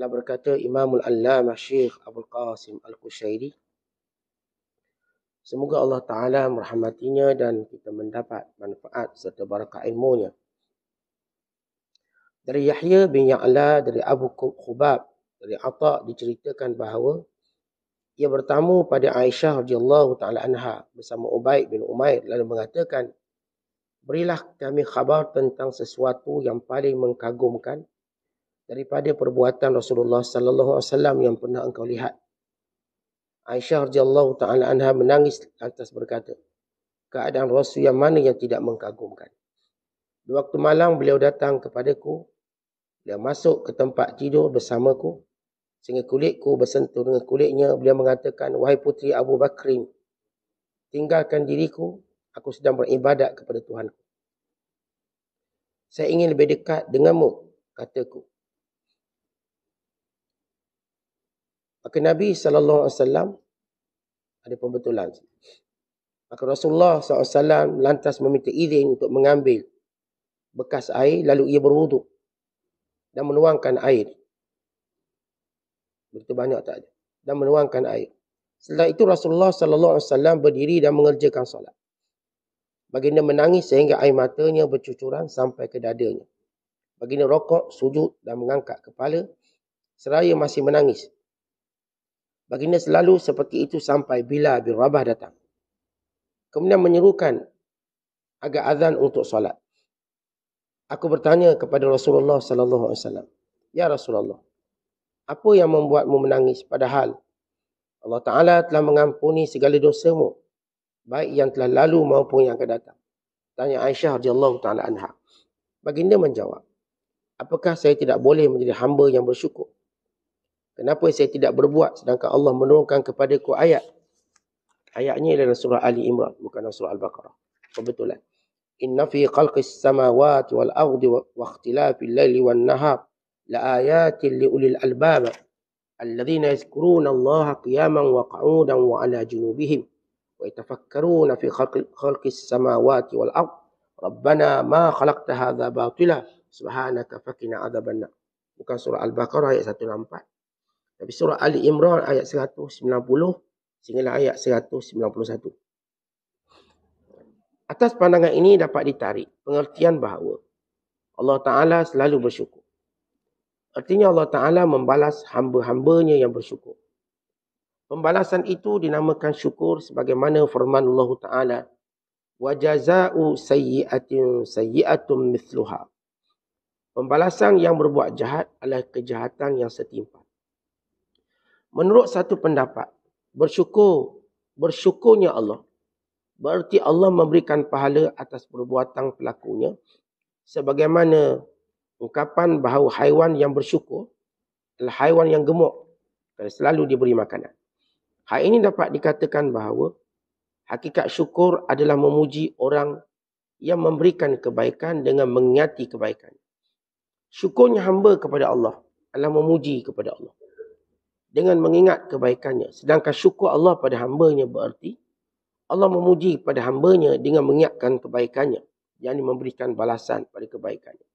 telah berkata Imamul Allamah Syekh Abdul Qasim Al-Qushairi Semoga Allah Ta'ala merahmatinya dan kita mendapat manfaat serta barakah ilmunya. Dari Yahya bin Ya'la, dari Abu Khubab, dari Atta' diceritakan bahawa ia bertamu pada Aisyah radhiyallahu ta'ala anha bersama Ubaid bin Umair lalu mengatakan Berilah kami khabar tentang sesuatu yang paling mengkagumkan daripada perbuatan Rasulullah sallallahu alaihi wasallam yang pernah engkau lihat. Aisyah radhiyallahu taala anha menangis atas berkata, keadaan Rasul yang mana yang tidak mengagumkan. Di waktu malam beliau datang kepadaku, beliau masuk ke tempat tidur bersamaku sehingga kulitku bersentuh dengan kulitnya. Beliau mengatakan, "Wahai putri Abu Bakrin, tinggalkan diriku, aku sedang beribadat kepada Tuhanku." Saya ingin lebih dekat denganmu, kataku. Maka Nabi SAW ada pembetulan. Maka Rasulullah SAW lantas meminta izin untuk mengambil bekas air lalu ia berwuduk dan menuangkan air. Begitu banyak tak ada. Dan menuangkan air. Setelah itu Rasulullah alaihi wasallam berdiri dan mengerjakan solat. Baginda menangis sehingga air matanya bercucuran sampai ke dadanya. Baginda rokok, sujud dan mengangkat kepala. Seraya masih menangis. Baginda selalu seperti itu sampai bila bin Rabah datang. Kemudian menyerukan agar azan untuk solat. Aku bertanya kepada Rasulullah sallallahu alaihi wasallam. Ya Rasulullah, apa yang membuatmu menangis padahal Allah Taala telah mengampuni segala dosamu baik yang telah lalu maupun yang akan datang. Tanya Aisyah radhiyallahu taala anha. Baginda menjawab, "Apakah saya tidak boleh menjadi hamba yang bersyukur?" Kenapa saya tidak berbuat sedangkan Allah menurunkan kepada ku ayat. Ayatnya adalah surah Ali Imran bukan surah Al-Baqarah. Kebetulan. Inna fi qalqis samawati wal ardi wa ikhtilafil laili wal nahar la ayatin li ulil albab alladhina yadhkuruna Allah qiyaman wa qu'udan wa ala junubihim wa yatafakkaruna fi khalqis samawati wal ardi Rabbana ma khalaqta hadha batila subhanaka faqina adzabanna. Bukan surah Al-Baqarah ayat 164. Tapi surah Ali Imran ayat 190 sehingga ayat 191. Atas pandangan ini dapat ditarik pengertian bahawa Allah Ta'ala selalu bersyukur. Artinya Allah Ta'ala membalas hamba-hambanya yang bersyukur. Pembalasan itu dinamakan syukur sebagaimana firman Allah Ta'ala وَجَزَاءُ سَيِّئَةٍ سَيِّئَةٌ مِثْلُهَا Pembalasan yang berbuat jahat adalah kejahatan yang setimpal. Menurut satu pendapat, bersyukur, bersyukurnya Allah. Berarti Allah memberikan pahala atas perbuatan pelakunya. Sebagaimana ungkapan bahawa haiwan yang bersyukur adalah haiwan yang gemuk dan selalu diberi makanan. Hal ini dapat dikatakan bahawa hakikat syukur adalah memuji orang yang memberikan kebaikan dengan mengingati kebaikan. Syukurnya hamba kepada Allah adalah memuji kepada Allah dengan mengingat kebaikannya. Sedangkan syukur Allah pada hambanya berarti Allah memuji pada hambanya dengan mengingatkan kebaikannya. Yang memberikan balasan pada kebaikannya.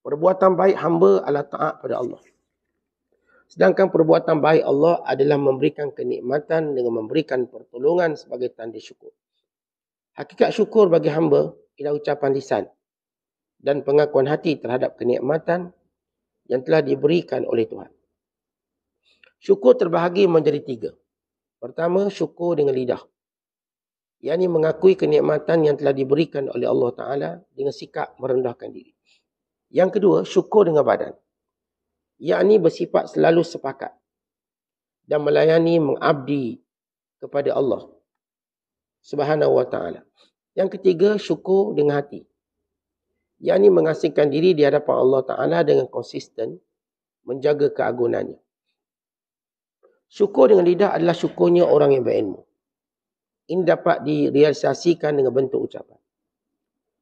Perbuatan baik hamba adalah taat pada Allah. Sedangkan perbuatan baik Allah adalah memberikan kenikmatan dengan memberikan pertolongan sebagai tanda syukur. Hakikat syukur bagi hamba ialah ucapan lisan dan pengakuan hati terhadap kenikmatan yang telah diberikan oleh Tuhan. Syukur terbahagi menjadi tiga. Pertama, syukur dengan lidah. Ia ini mengakui kenikmatan yang telah diberikan oleh Allah Ta'ala dengan sikap merendahkan diri. Yang kedua, syukur dengan badan. Ia ini bersifat selalu sepakat dan melayani mengabdi kepada Allah Subhanahu Wa Ta'ala. Yang ketiga, syukur dengan hati. Ia ini mengasingkan diri di hadapan Allah Ta'ala dengan konsisten menjaga keagunannya. Syukur dengan lidah adalah syukurnya orang yang berilmu. Ini dapat direalisasikan dengan bentuk ucapan.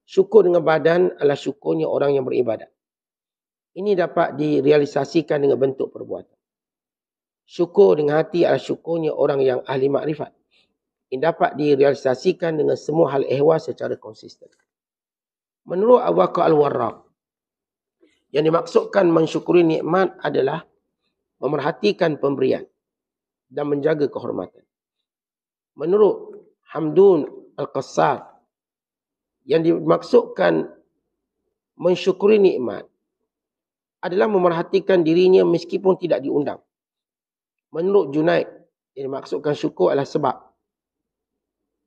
Syukur dengan badan adalah syukurnya orang yang beribadat. Ini dapat direalisasikan dengan bentuk perbuatan. Syukur dengan hati adalah syukurnya orang yang ahli makrifat. Ini dapat direalisasikan dengan semua hal ehwal secara konsisten. Menurut Abu Al-Warraq, yang dimaksudkan mensyukuri nikmat adalah memerhatikan pemberian dan menjaga kehormatan. Menurut Hamdun Al-Qassar yang dimaksudkan mensyukuri nikmat adalah memerhatikan dirinya meskipun tidak diundang. Menurut Junaid yang dimaksudkan syukur adalah sebab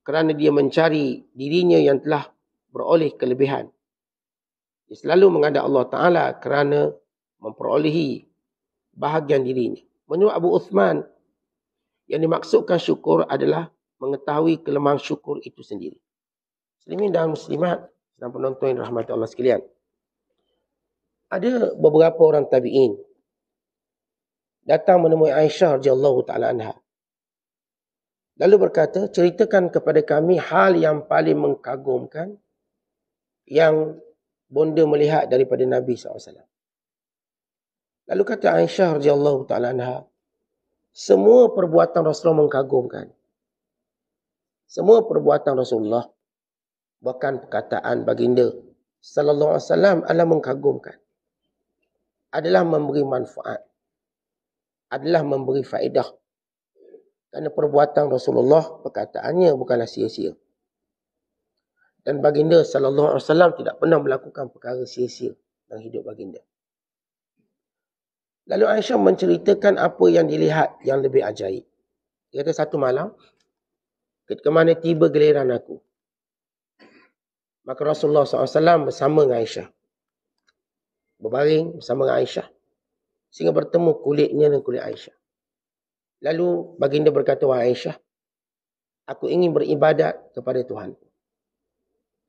kerana dia mencari dirinya yang telah beroleh kelebihan. Dia selalu mengada Allah Ta'ala kerana memperolehi bahagian dirinya. Menurut Abu Uthman, yang dimaksudkan syukur adalah mengetahui kelemahan syukur itu sendiri. Muslimin dan muslimat dan penonton yang rahmati Allah sekalian. Ada beberapa orang tabi'in datang menemui Aisyah radhiyallahu taala anha. Lalu berkata, ceritakan kepada kami hal yang paling mengkagumkan yang bonda melihat daripada Nabi SAW. Lalu kata Aisyah radhiyallahu taala anha, semua perbuatan Rasulullah mengkagumkan. Semua perbuatan Rasulullah bahkan perkataan baginda sallallahu alaihi wasallam adalah mengkagumkan. Adalah memberi manfaat. Adalah memberi faedah. Kerana perbuatan Rasulullah perkataannya bukanlah sia-sia. Dan baginda sallallahu alaihi wasallam tidak pernah melakukan perkara sia-sia dalam hidup baginda. Lalu Aisyah menceritakan apa yang dilihat yang lebih ajaib. Dia kata satu malam, ketika mana tiba geliran aku. Maka Rasulullah SAW bersama dengan Aisyah. Berbaring bersama dengan Aisyah. Sehingga bertemu kulitnya dengan kulit Aisyah. Lalu baginda berkata, Wah Aisyah, aku ingin beribadat kepada Tuhan.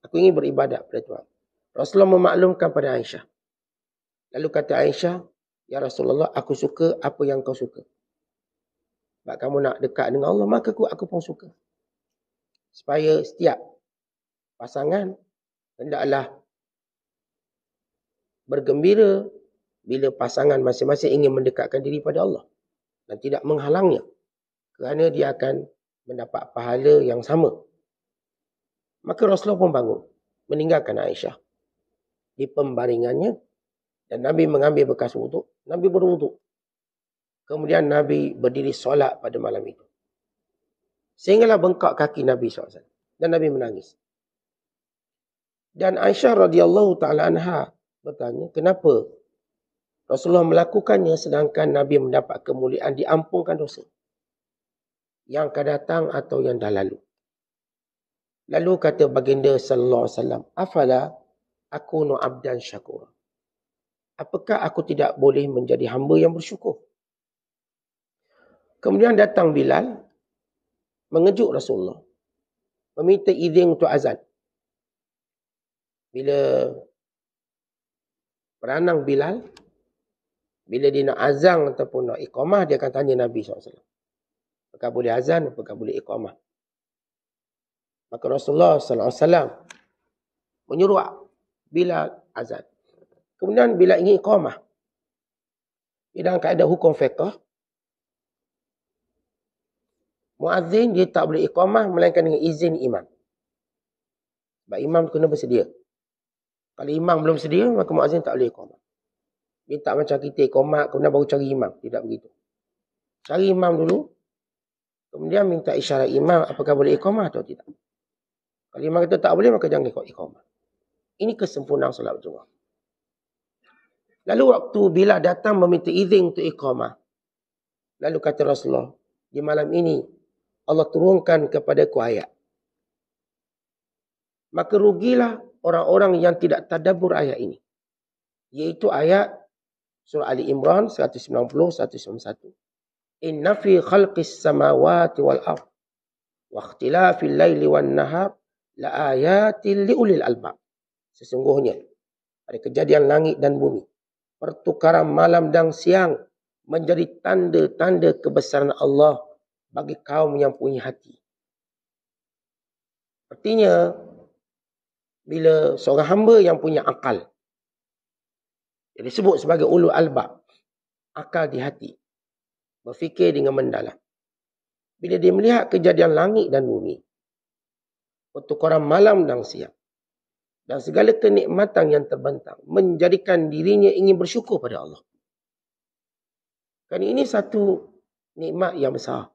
Aku ingin beribadat kepada Tuhan. Rasulullah memaklumkan kepada Aisyah. Lalu kata Aisyah, Ya Rasulullah, aku suka apa yang kau suka. Sebab kamu nak dekat dengan Allah, maka aku, aku pun suka. Supaya setiap pasangan hendaklah bergembira bila pasangan masing-masing ingin mendekatkan diri pada Allah dan tidak menghalangnya kerana dia akan mendapat pahala yang sama. Maka Rasulullah pun bangun meninggalkan Aisyah di pembaringannya dan Nabi mengambil bekas wuduk, Nabi berwuduk. Kemudian Nabi berdiri solat pada malam itu. Sehinggalah bengkak kaki Nabi SAW. Dan Nabi menangis. Dan Aisyah radhiyallahu taala anha bertanya, "Kenapa Rasulullah melakukannya sedangkan Nabi mendapat kemuliaan diampunkan dosa yang akan datang atau yang dah lalu?" Lalu kata baginda sallallahu alaihi wasallam, "Afala aku nu abdan syakura?" apakah aku tidak boleh menjadi hamba yang bersyukur? Kemudian datang Bilal, mengejuk Rasulullah. Meminta izin untuk azan. Bila peranang Bilal, bila dia nak azan ataupun nak ikhomah, dia akan tanya Nabi SAW. Apakah boleh azan, apakah boleh ikhomah. Maka Rasulullah SAW menyuruh Bilal azan. Kemudian bila ingin iqamah. Dalam keadaan hukum fiqah. Muazzin dia tak boleh iqamah melainkan dengan izin imam. Sebab imam kena bersedia. Kalau imam belum sedia, maka muazzin tak boleh iqamah. Dia tak macam kita iqamah, kemudian baru cari imam. Tidak begitu. Cari imam dulu. Kemudian minta isyarat imam apakah boleh iqamah atau tidak. Kalau imam kata tak boleh, maka jangan ikut iqamah. Ini kesempurnaan solat berjumah. Lalu waktu bila datang meminta izin untuk iqamah. Lalu kata Rasulullah, di malam ini Allah turunkan kepada ku ayat. Maka rugilah orang-orang yang tidak tadabur ayat ini. Iaitu ayat surah Ali Imran 190-191. Inna fi khalqis samawati wal ar. Wa akhtilafil layli wal nahab. La ayatil li'ulil albab. Sesungguhnya. Ada kejadian langit dan bumi pertukaran malam dan siang menjadi tanda-tanda kebesaran Allah bagi kaum yang punya hati. Artinya, bila seorang hamba yang punya akal, yang disebut sebagai ulu albab, akal di hati, berfikir dengan mendalam. Bila dia melihat kejadian langit dan bumi, pertukaran malam dan siang, dan segala kenikmatan yang terbentang menjadikan dirinya ingin bersyukur pada Allah. Kan ini satu nikmat yang besar.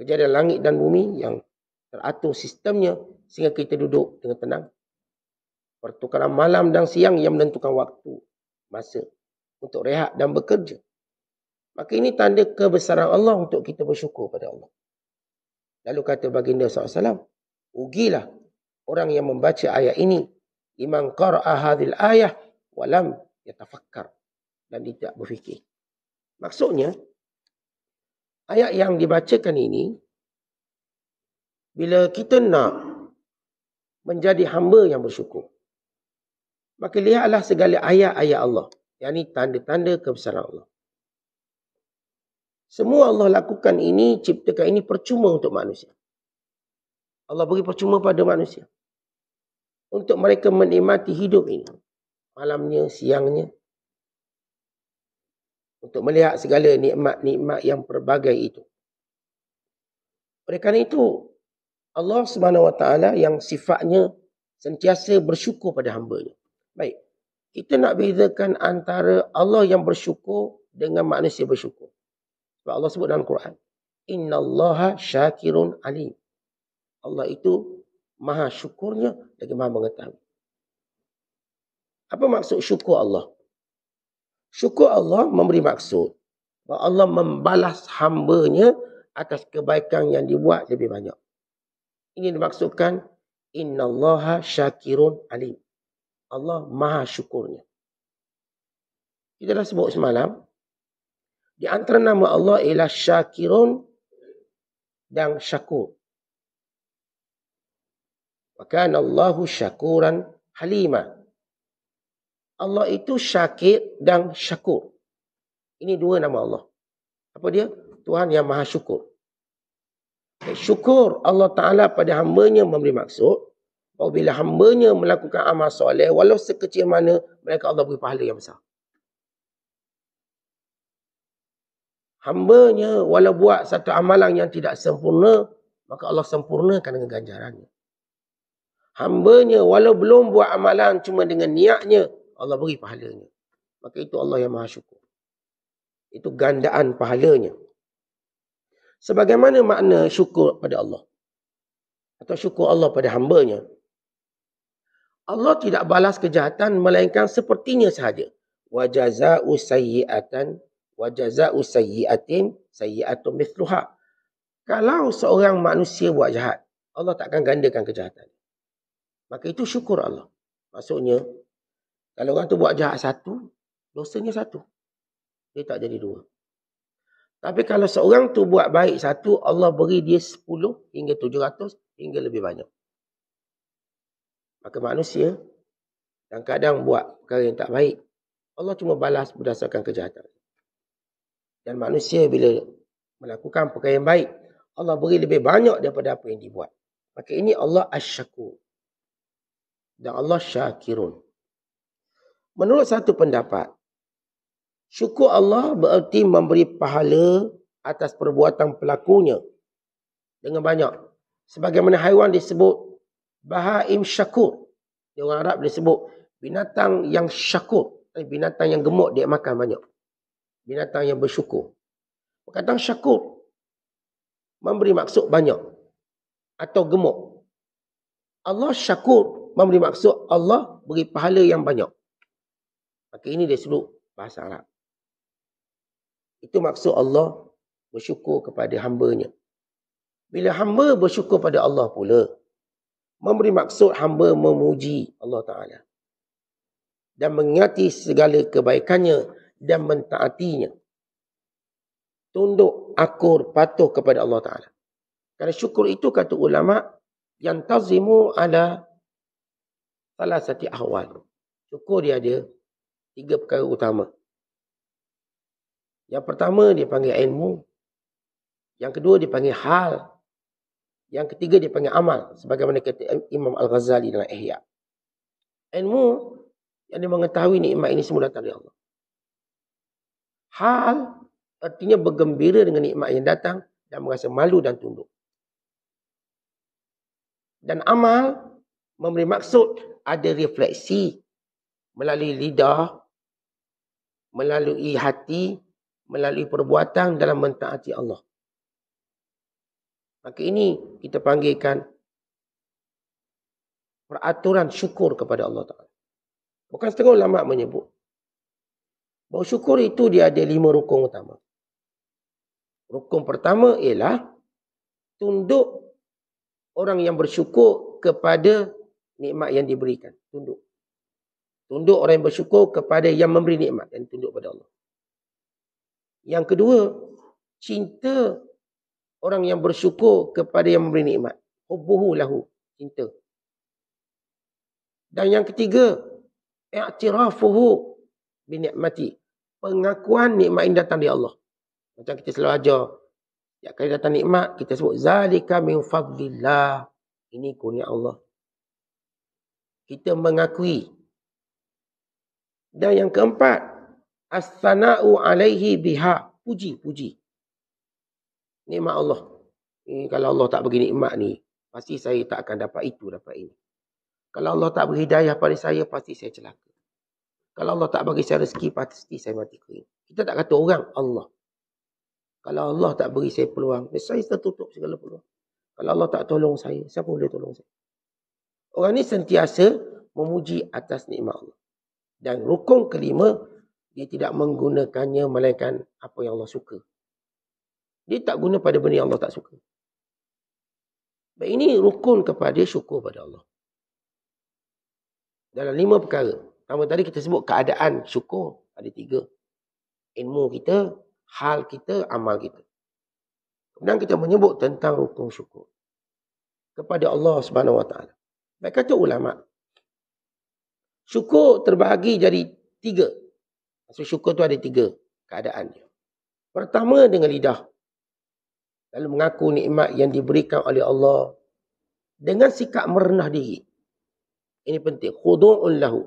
Kejadian langit dan bumi yang teratur sistemnya sehingga kita duduk dengan tenang. Pertukaran malam dan siang yang menentukan waktu, masa untuk rehat dan bekerja. Maka ini tanda kebesaran Allah untuk kita bersyukur pada Allah. Lalu kata baginda SAW, Ugilah orang yang membaca ayat ini iman qara'a hadhil ayah wa lam yatafakkar dan tidak berfikir maksudnya ayat yang dibacakan ini bila kita nak menjadi hamba yang bersyukur maka lihatlah segala ayat-ayat Allah yang ini tanda-tanda kebesaran Allah semua Allah lakukan ini, ciptakan ini percuma untuk manusia. Allah beri percuma pada manusia untuk mereka menikmati hidup ini. Malamnya, siangnya. Untuk melihat segala nikmat-nikmat yang berbagai itu. Oleh itu, Allah SWT yang sifatnya sentiasa bersyukur pada hamba-Nya. Baik. Kita nak bezakan antara Allah yang bersyukur dengan manusia bersyukur. Sebab Allah sebut dalam Quran. Inna Allah syakirun alim. Allah itu maha syukurnya lagi maha mengetahui. Apa maksud syukur Allah? Syukur Allah memberi maksud bahawa Allah membalas hambanya atas kebaikan yang dibuat lebih banyak. Ini dimaksudkan innallaha syakirun alim. Allah maha syukurnya. Kita dah sebut semalam di antara nama Allah ialah syakirun dan syakur. Fakan Allahu syakuran halima. Allah itu syakir dan syakur. Ini dua nama Allah. Apa dia? Tuhan yang maha syukur. Eh, syukur Allah Ta'ala pada hambanya memberi maksud. Bahawa bila hambanya melakukan amal soleh, walau sekecil mana, mereka Allah beri pahala yang besar. Hambanya walau buat satu amalan yang tidak sempurna, maka Allah sempurnakan dengan ganjarannya hambanya walau belum buat amalan cuma dengan niatnya Allah beri pahalanya maka itu Allah yang maha syukur itu gandaan pahalanya sebagaimana makna syukur pada Allah atau syukur Allah pada hambanya Allah tidak balas kejahatan melainkan sepertinya sahaja wa jazaa'u sayyi'atan wa jazaa'u sayyi'atin sayyi'atun mithluha kalau seorang manusia buat jahat Allah takkan gandakan kejahatan Maka itu syukur Allah. Maksudnya, kalau orang tu buat jahat satu, dosanya satu. Dia tak jadi dua. Tapi kalau seorang tu buat baik satu, Allah beri dia sepuluh hingga tujuh ratus hingga lebih banyak. Maka manusia yang kadang buat perkara yang tak baik, Allah cuma balas berdasarkan kejahatan. Dan manusia bila melakukan perkara yang baik, Allah beri lebih banyak daripada apa yang dibuat. Maka ini Allah asyakur dan Allah syakirun. Menurut satu pendapat, syukur Allah bererti memberi pahala atas perbuatan pelakunya dengan banyak. Sebagaimana haiwan disebut bahaim syakur. Di orang Arab disebut binatang yang syakur. Binatang yang gemuk dia makan banyak. Binatang yang bersyukur. Perkataan syakur memberi maksud banyak atau gemuk. Allah syakur memberi maksud Allah beri pahala yang banyak. Maka ini dia sebut bahasa Arab. Itu maksud Allah bersyukur kepada hambanya. Bila hamba bersyukur pada Allah pula, memberi maksud hamba memuji Allah Ta'ala. Dan mengingati segala kebaikannya dan mentaatinya. Tunduk, akur, patuh kepada Allah Ta'ala. Kerana syukur itu kata ulama' yang tazimu ala salah satu awal. Syukur dia ada tiga perkara utama. Yang pertama dia panggil ilmu. Yang kedua dia panggil hal. Yang ketiga dia panggil amal. Sebagaimana kata Imam Al-Ghazali dalam Ihya. Ilmu yang dia mengetahui ni imam ini semua datang dari Allah. Hal artinya bergembira dengan nikmat yang datang dan merasa malu dan tunduk. Dan amal memberi maksud ada refleksi melalui lidah, melalui hati, melalui perbuatan dalam mentaati Allah. Maka ini kita panggilkan peraturan syukur kepada Allah Taala. Bukan setengah lama menyebut bahawa syukur itu dia ada lima rukun utama. Rukun pertama ialah tunduk orang yang bersyukur kepada nikmat yang diberikan. Tunduk. Tunduk orang yang bersyukur kepada yang memberi nikmat dan tunduk kepada Allah. Yang kedua, cinta orang yang bersyukur kepada yang memberi nikmat. Hubuhu lahu. Cinta. Dan yang ketiga, i'tirafuhu binikmati. Pengakuan nikmat yang datang dari Allah. Macam kita selalu ajar, setiap kali datang nikmat, kita sebut, Zalika min fadlillah. Ini kurnia Allah kita mengakui. Dan yang keempat, as-sana'u alaihi biha, puji, puji. mak Allah. Ni kalau Allah tak bagi nikmat ni, pasti saya tak akan dapat itu, dapat ini. Kalau Allah tak beri daya pada saya, pasti saya celaka. Kalau Allah tak bagi saya rezeki, pasti saya mati kering. Kita tak kata orang, Allah. Kalau Allah tak beri saya peluang, saya tertutup segala peluang. Kalau Allah tak tolong saya, siapa boleh tolong saya? Orang ni sentiasa memuji atas nikmat Allah. Dan rukun kelima, dia tidak menggunakannya melainkan apa yang Allah suka. Dia tak guna pada benda yang Allah tak suka. Baik ini rukun kepada syukur pada Allah. Dalam lima perkara. Pertama tadi kita sebut keadaan syukur. Ada tiga. Ilmu kita, hal kita, amal kita. Kemudian kita menyebut tentang rukun syukur. Kepada Allah SWT. Mereka kata ulama. Syukur terbahagi jadi tiga. Maksud syukur tu ada tiga keadaannya. Pertama dengan lidah. Lalu mengaku nikmat yang diberikan oleh Allah. Dengan sikap merendah diri. Ini penting. Khudu'un lahu.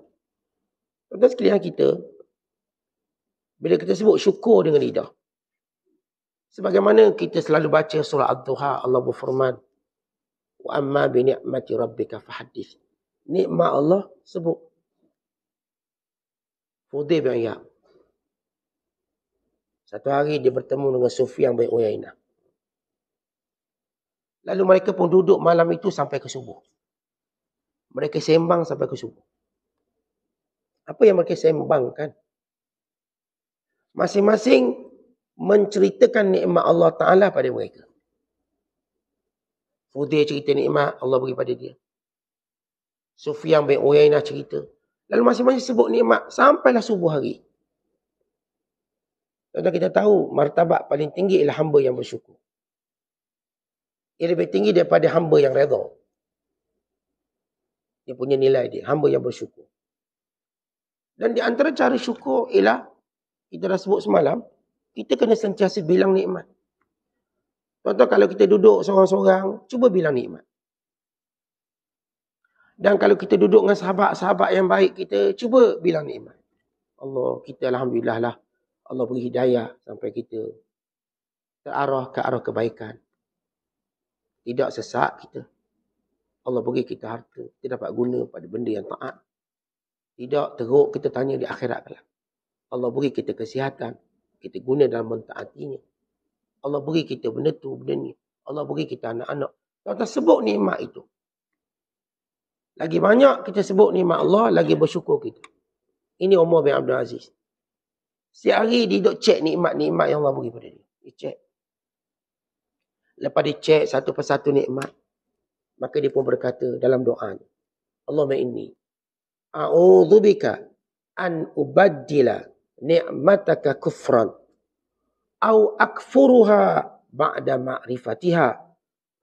Pertama sekalian kita. Bila kita sebut syukur dengan lidah. Sebagaimana kita selalu baca surah al duha Allah berfirman wa amma bi ni'mati rabbika fahaddits nikmat Allah sebut Fudil bin Iyab satu hari dia bertemu dengan sufi yang baik Uyainah lalu mereka pun duduk malam itu sampai ke subuh mereka sembang sampai ke subuh apa yang mereka sembangkan masing-masing menceritakan nikmat Allah Taala pada mereka Fudir cerita nikmat Allah bagi pada dia. Sufyan bin Uyainah cerita. Lalu masing-masing sebut nikmat sampailah subuh hari. Tuan-tuan kita tahu martabat paling tinggi ialah hamba yang bersyukur. Ia lebih tinggi daripada hamba yang redha. Dia punya nilai dia. Hamba yang bersyukur. Dan di antara cara syukur ialah kita dah sebut semalam, kita kena sentiasa bilang nikmat. Contoh kalau kita duduk seorang-seorang, cuba bilang nikmat. Dan kalau kita duduk dengan sahabat-sahabat yang baik kita, cuba bilang nikmat. Allah, kita Alhamdulillah lah. Allah beri hidayah sampai kita terarah ke arah kebaikan. Tidak sesak kita. Allah beri kita harta. Kita dapat guna pada benda yang taat. Tidak teruk kita tanya di akhirat kelak. Allah beri kita kesihatan. Kita guna dalam mentaatinya. Allah beri kita benda tu, benda ni. Allah beri kita anak-anak. Tuan-tuan sebut nikmat itu. Lagi banyak kita sebut nikmat Allah, lagi bersyukur kita. Ini Umar bin Abdul Aziz. Setiap hari dia duduk cek nikmat-nikmat yang Allah beri pada dia. Dia cek. Lepas dia cek satu persatu nikmat, maka dia pun berkata dalam doa ni, Allah ma'ini, A'udhubika an ubaddila ni'mataka kufran au akfuruha ba'da ma'rifatiha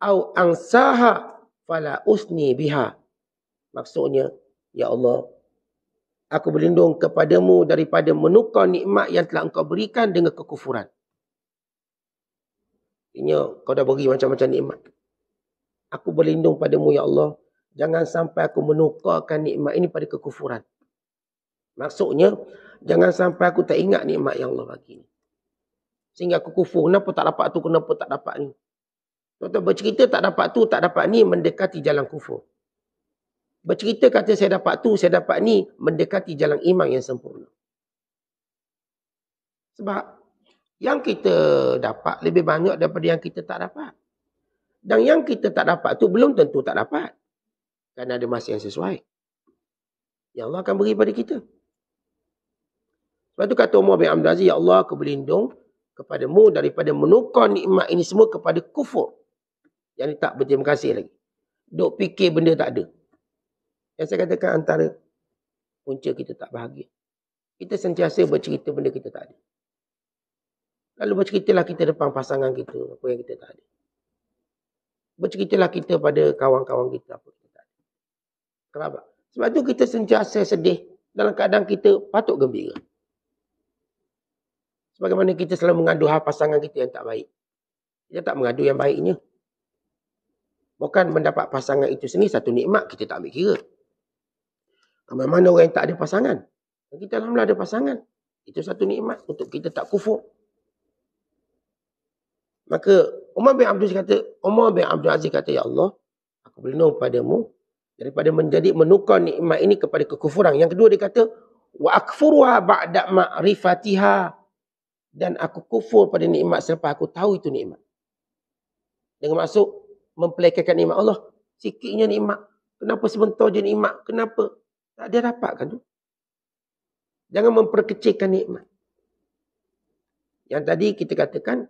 au ansaha fala usni biha maksudnya ya Allah aku berlindung kepadamu daripada menukar nikmat yang telah engkau berikan dengan kekufuran ini kau dah bagi macam-macam nikmat aku berlindung padamu ya Allah jangan sampai aku menukarkan nikmat ini pada kekufuran maksudnya jangan sampai aku tak ingat nikmat yang Allah bagi ni sehingga aku kufur kenapa tak dapat tu kenapa tak dapat ni tuan-tuan bercerita tak dapat tu tak dapat ni mendekati jalan kufur bercerita kata saya dapat tu saya dapat ni mendekati jalan iman yang sempurna sebab yang kita dapat lebih banyak daripada yang kita tak dapat dan yang kita tak dapat tu belum tentu tak dapat kerana ada masa yang sesuai yang Allah akan beri pada kita sebab tu kata Umar bin Abdul Aziz ya Allah aku berlindung kepadamu daripada menukar nikmat ini semua kepada kufur. Yang ni tak berterima kasih lagi. Duk fikir benda tak ada. Yang saya katakan antara punca kita tak bahagia. Kita sentiasa bercerita benda kita tak ada. Lalu berceritalah kita depan pasangan kita apa yang kita tak ada. Berceritalah kita pada kawan-kawan kita apa kita tak ada. Kenapa? Sebab tu kita sentiasa sedih dalam keadaan kita patut gembira. Sebagaimana kita selalu mengadu hal pasangan kita yang tak baik. Kita tak mengadu yang baiknya. Bukan mendapat pasangan itu sendiri satu nikmat kita tak ambil kira. Ramai mana orang yang tak ada pasangan. Kita alhamdulillah ada pasangan. Itu satu nikmat untuk kita tak kufur. Maka Umar bin Abdul Aziz kata, Umar bin Abdul Aziz kata, Ya Allah, aku berlindung padamu daripada menjadi menukar nikmat ini kepada kekufuran. Yang kedua dia kata, Wa akfuruha ba'da ma'rifatihah dan aku kufur pada nikmat selepas aku tahu itu nikmat. Dengan maksud mempelekakan nikmat Allah, sikitnya nikmat. Kenapa sebentar je nikmat? Kenapa? Tak ada dapatkan tu. Jangan memperkecilkan nikmat. Yang tadi kita katakan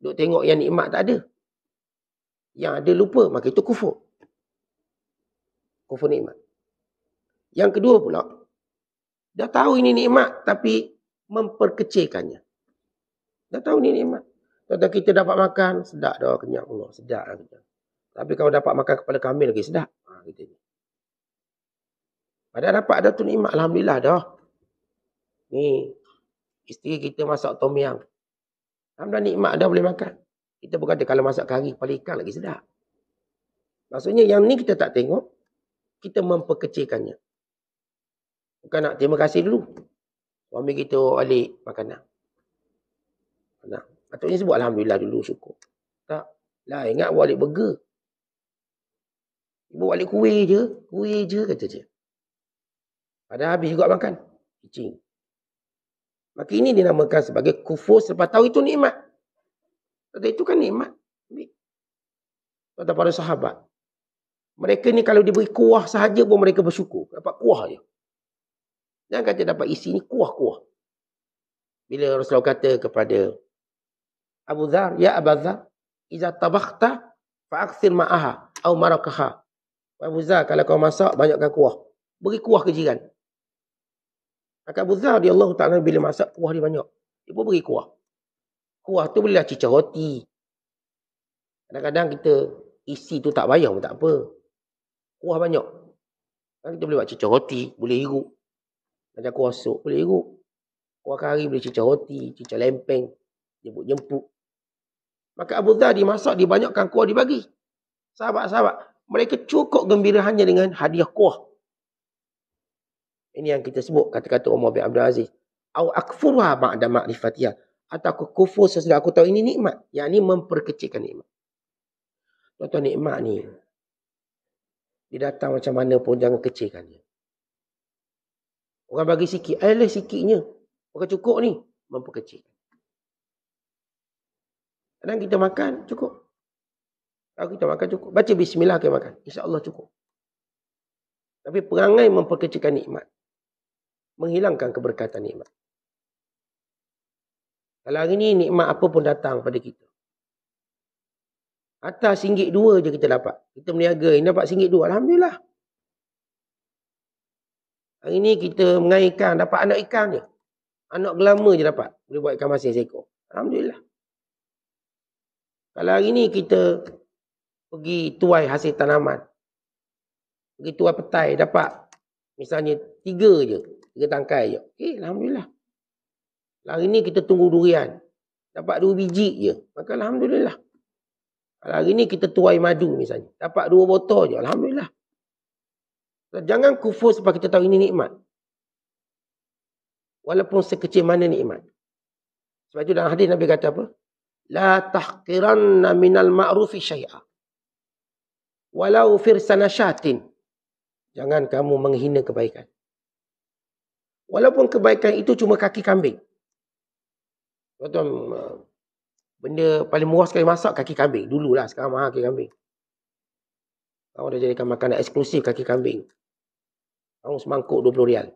duk tengok yang nikmat tak ada. Yang ada lupa, maka itu kufur. Kufur nikmat. Yang kedua pula, dah tahu ini nikmat tapi memperkecilkannya. Dah tahu ni nikmat. Kalau kita dapat makan, sedap dah kenyang Allah. Sedap lah kenyang. Tapi kalau dapat makan kepala kami lagi, sedap. Ha, kita ni. Padahal dapat dah tu nikmat. Alhamdulillah dah. Ni, isteri kita masak tom yang. Alhamdulillah nikmat dah boleh makan. Kita berkata kalau masak kari kepala ikan lagi sedap. Maksudnya yang ni kita tak tengok. Kita memperkecilkannya. Bukan nak terima kasih dulu. Suami kita balik makanan. Nah, patutnya sebut Alhamdulillah dulu syukur. Tak. Lah, ingat balik burger. Ibu balik kuih je. Kuih je kata dia. Padahal habis juga makan. Kicing. Maka ini dinamakan sebagai kufur selepas tahu itu nikmat. Kata itu kan nikmat. Kata para sahabat. Mereka ni kalau diberi kuah sahaja pun mereka bersyukur. Dapat kuah je. Dan kata dapat isi ni kuah-kuah. Bila Rasulullah kata kepada Abu Dhar, Ya Abu Dhar, Iza tabakhta fa'aksir ma'aha au marakaha. Abu Dhar, kalau kau masak, banyakkan kuah. Beri kuah ke jiran. Maka Abu Dhar, dia Allah Ta'ala bila masak, kuah dia banyak. Dia pun beri kuah. Kuah tu belilah cicah roti. Kadang-kadang kita isi tu tak bayar pun tak apa. Kuah banyak. Kan kita boleh buat cicah roti, boleh hirup. Macam kosok boleh ikut. Kuah kari boleh cicah roti, cicah lempeng, jemput-jemput. Maka Abu Dhar dimasak, dibanyakkan kuah dibagi. Sahabat-sahabat, mereka cukup gembira hanya dengan hadiah kuah. Ini yang kita sebut kata-kata Umar bin Abdul Aziz. Aku akfurah ma'adah ma'rifatiyah. Atau aku kufur sesudah aku tahu ini nikmat. Yang ini memperkecilkan nikmat. Tuan-tuan nikmat ni. Dia datang macam mana pun jangan kecilkan dia. Orang bagi sikit. Alah sikitnya. Bukan cukup ni. Mampu kecil. Kadang kita makan, cukup. Kalau kita makan, cukup. Baca bismillah kita makan. InsyaAllah cukup. Tapi perangai memperkecilkan nikmat. Menghilangkan keberkatan nikmat. Kalau hari ni nikmat apa pun datang pada kita. Atas rm dua je kita dapat. Kita meniaga, dapat rm dua, Alhamdulillah. Hari ni kita mengair ikan, dapat anak ikan je. Anak gelama je dapat. Boleh buat ikan masin seekor. Alhamdulillah. Kalau hari ni kita pergi tuai hasil tanaman. Pergi tuai petai, dapat misalnya tiga je. Tiga tangkai je. Okay, Alhamdulillah. Lah, hari ni kita tunggu durian. Dapat dua biji je. Maka Alhamdulillah. Kalau hari ni kita tuai madu misalnya. Dapat dua botol je. Alhamdulillah. Jangan kufur sebab kita tahu ini nikmat. Walaupun sekecil mana nikmat. Sebab itu dalam hadis Nabi kata apa? La tahqiranna minal ma'rufi syai'a. Walau firsana syatin. Jangan kamu menghina kebaikan. Walaupun kebaikan itu cuma kaki kambing. Tuan-tuan, eh, benda paling murah sekali masak kaki kambing. Dululah, sekarang mahal kaki kambing. Kamu dah jadikan makanan eksklusif kaki kambing. Oh, semangkuk 20 rial.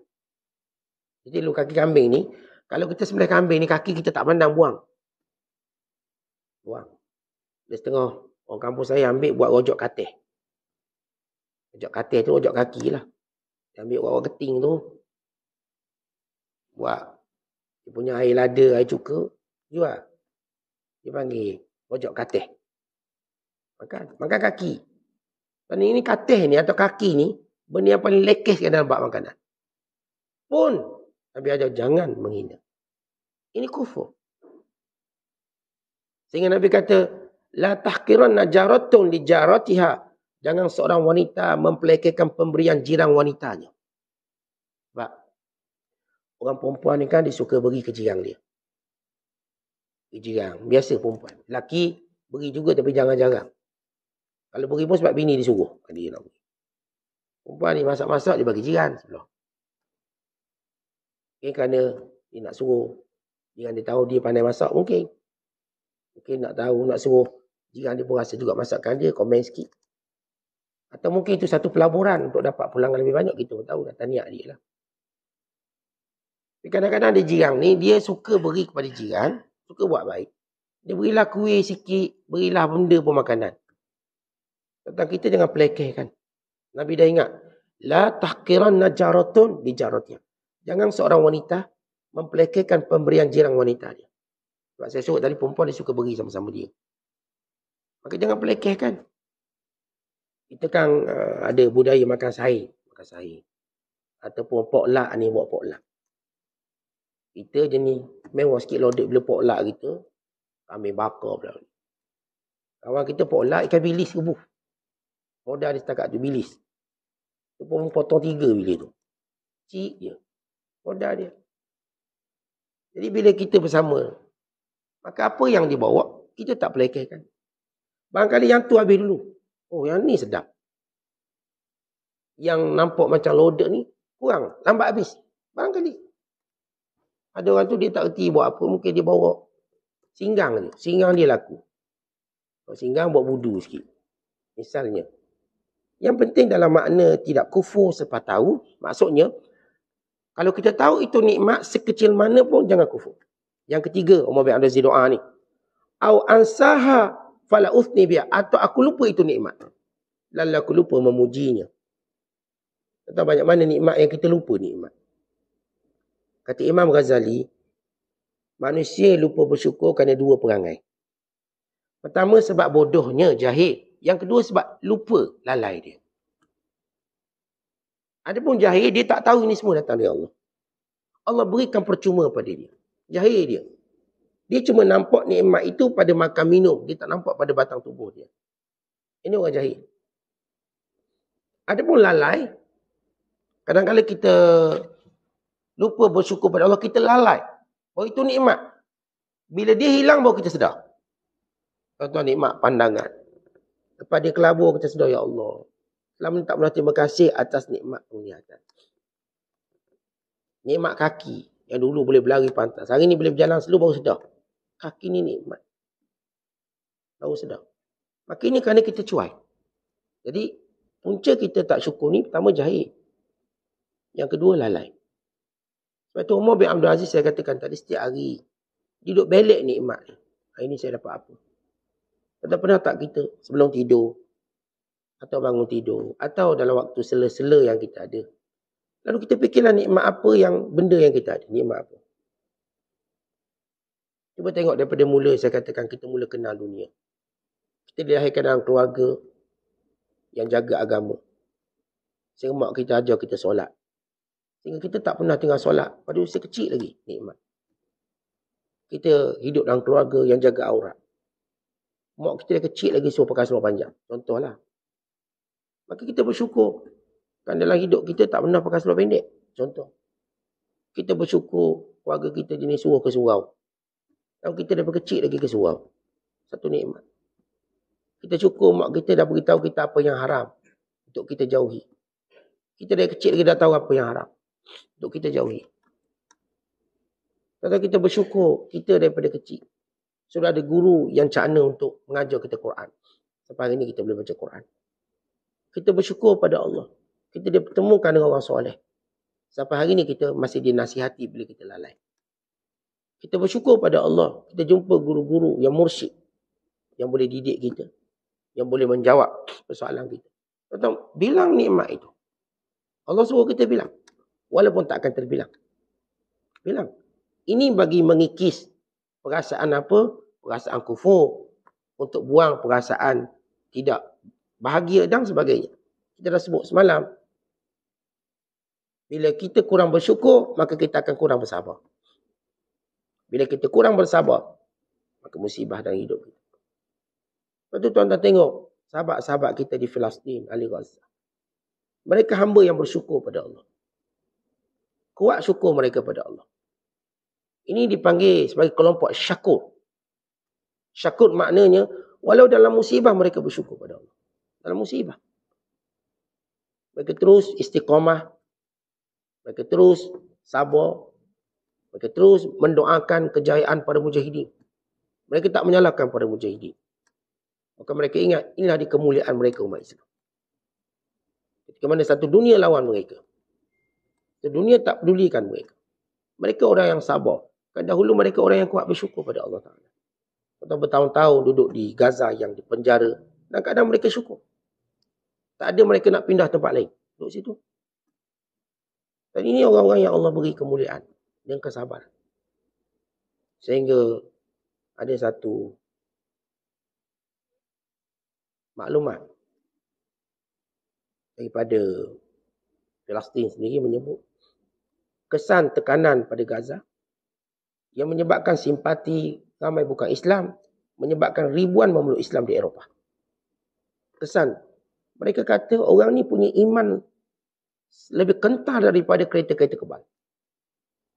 Jadi lu kaki kambing ni, kalau kita sembelih kambing ni, kaki kita tak pandang buang. Buang. Dia setengah orang kampung saya ambil buat rojok katih. Rojok katih tu rojok kaki lah. Dia ambil rojok keting tu. Buat. Dia punya air lada, air cuka. Jual. Lah. Dia panggil rojok katih. Makan, makan kaki. Dan ini katih ni atau kaki ni, Benda yang paling lekeh dalam bab makanan. Pun Nabi ajar jangan menghina. Ini kufur. Sehingga Nabi kata, La tahkiran najaratun li jaratiha. Jangan seorang wanita mempelekehkan pemberian jiran wanitanya. Sebab orang perempuan ni kan disuka beri ke jiran dia. Ke jiran. Biasa perempuan. Laki beri juga tapi jangan jangan. Kalau beri pun sebab bini disuruh. Kan dia nak beri. Perempuan ni masak-masak dia bagi jiran sebelah. Mungkin kerana dia nak suruh jiran dia tahu dia pandai masak mungkin. Mungkin nak tahu, nak suruh jiran dia pun rasa juga masakkan dia, komen sikit. Atau mungkin itu satu pelaburan untuk dapat pulang lebih banyak, kita pun tahu, nak tanya dia lah. Tapi kadang-kadang dia jiran ni, dia suka beri kepada jiran, suka buat baik. Dia berilah kuih sikit, berilah benda pemakanan. Tentang kita jangan kan? Nabi dah ingat. La tahkiranna jaratun di jaratnya. Jangan seorang wanita mempelekehkan pemberian jiran wanita dia. Sebab saya suruh tadi perempuan dia suka beri sama-sama dia. Maka jangan pelekehkan. Kita kan uh, ada budaya makan sahih. Makan sahih. Ataupun poklak ni buat poklak. Kita je ni mewah sikit lodek bila poklak kita. Ambil bakar pula. Kawan kita poklak ikan bilis rebuh. Roda di setakat tu bilis. Tu pun potong tiga bilis tu. Cik dia. Roda dia. Jadi bila kita bersama, maka apa yang dibawa, kita tak pelekehkan. Barangkali yang tu habis dulu. Oh, yang ni sedap. Yang nampak macam loader ni, kurang. Lambat habis. Barangkali. Ada orang tu dia tak kerti buat apa. Mungkin dia bawa singgang ni. Singgang dia laku. Singgang buat budu sikit. Misalnya. Yang penting dalam makna tidak kufur sebab tahu. Maksudnya, kalau kita tahu itu nikmat sekecil mana pun jangan kufur. Yang ketiga, Umar bin Abdul Aziz doa ni. Au ansaha fala usni biya. Atau aku lupa itu nikmat. Lalu aku lupa memujinya. Tak banyak mana nikmat yang kita lupa nikmat. Kata Imam Ghazali, manusia lupa bersyukur kerana dua perangai. Pertama sebab bodohnya jahil. Yang kedua sebab lupa lalai dia. Ada pun jahil, dia tak tahu ini semua datang dari Allah. Allah berikan percuma pada dia. Jahil dia. Dia cuma nampak nikmat itu pada makan minum. Dia tak nampak pada batang tubuh dia. Ini orang jahil. Ada pun lalai. Kadang-kadang kita lupa bersyukur pada Allah, kita lalai. Oh itu nikmat. Bila dia hilang, baru kita sedar. Tuan-tuan, nikmat pandangan kepada kelabu kita sedar ya Allah. Lama tak pernah terima kasih atas nikmat yang penglihatan. Nikmat kaki yang dulu boleh berlari pantas. Hari ni boleh berjalan selalu baru sedar. Kaki ni nikmat. Baru sedar. Makin ini kerana kita cuai. Jadi punca kita tak syukur ni pertama jahil. Yang kedua lalai. Sebab tu Umar bin Abdul Aziz saya katakan tadi setiap hari. Dia duduk belek nikmat ni. Hari ni saya dapat apa. Atau pernah tak kita sebelum tidur? Atau bangun tidur? Atau dalam waktu sela-sela yang kita ada? Lalu kita fikirlah nikmat apa yang benda yang kita ada. Nikmat apa? Cuba tengok daripada mula saya katakan kita mula kenal dunia. Kita dilahirkan dalam keluarga yang jaga agama. Sehingga mak kita ajar kita solat. Sehingga kita tak pernah tinggal solat pada usia kecil lagi nikmat. Kita hidup dalam keluarga yang jaga aurat. Mak kita dah kecil lagi suruh pakai seluar panjang. Contohlah. Maka kita bersyukur. Kan dalam hidup kita tak pernah pakai seluar pendek. Contoh. Kita bersyukur keluarga kita jenis suruh ke surau. kalau kita dah kecil lagi ke surau. Satu nikmat. Kita syukur mak kita dah beritahu kita apa yang haram. Untuk kita jauhi. Kita dari kecil lagi dah tahu apa yang haram. Untuk kita jauhi. Kalau kita bersyukur kita daripada kecil sudah ada guru yang cakna untuk mengajar kita Quran. Sampai hari ini kita boleh baca Quran. Kita bersyukur pada Allah. Kita dipertemukan dengan orang soleh. Sampai hari ini kita masih dinasihati bila kita lalai. Kita bersyukur pada Allah. Kita jumpa guru-guru yang mursyid. Yang boleh didik kita. Yang boleh menjawab persoalan kita. Tentang, bilang nikmat itu. Allah suruh kita bilang. Walaupun tak akan terbilang. Bilang. Ini bagi mengikis perasaan apa? Perasaan kufur. Untuk buang perasaan tidak bahagia dan sebagainya. Kita dah sebut semalam. Bila kita kurang bersyukur, maka kita akan kurang bersabar. Bila kita kurang bersabar, maka musibah dalam hidup kita. Lepas tu tuan-tuan tengok, sahabat-sahabat kita di Filastin, Ali Ghazza. Mereka hamba yang bersyukur pada Allah. Kuat syukur mereka pada Allah. Ini dipanggil sebagai kelompok syakur. Syakur maknanya, walau dalam musibah mereka bersyukur pada Allah. Dalam musibah. Mereka terus istiqamah. Mereka terus sabar. Mereka terus mendoakan kejayaan pada mujahidin. Mereka tak menyalahkan pada mujahidin. Maka mereka ingat, inilah di kemuliaan mereka umat Islam. Ketika mana satu dunia lawan mereka. Satu dunia tak pedulikan mereka. Mereka orang yang sabar. Dahulu mereka orang yang kuat bersyukur pada Allah Ta'ala. Atau bertahun-tahun duduk di Gaza yang dipenjara. Dan kadang mereka syukur. Tak ada mereka nak pindah tempat lain. Duduk situ. Dan ini orang-orang yang Allah beri kemuliaan. Dan kesabaran. Sehingga ada satu maklumat daripada Palestin sendiri menyebut kesan tekanan pada Gaza yang menyebabkan simpati ramai bukan Islam menyebabkan ribuan memeluk Islam di Eropah. Kesan mereka kata orang ni punya iman lebih kental daripada kereta-kereta kebal.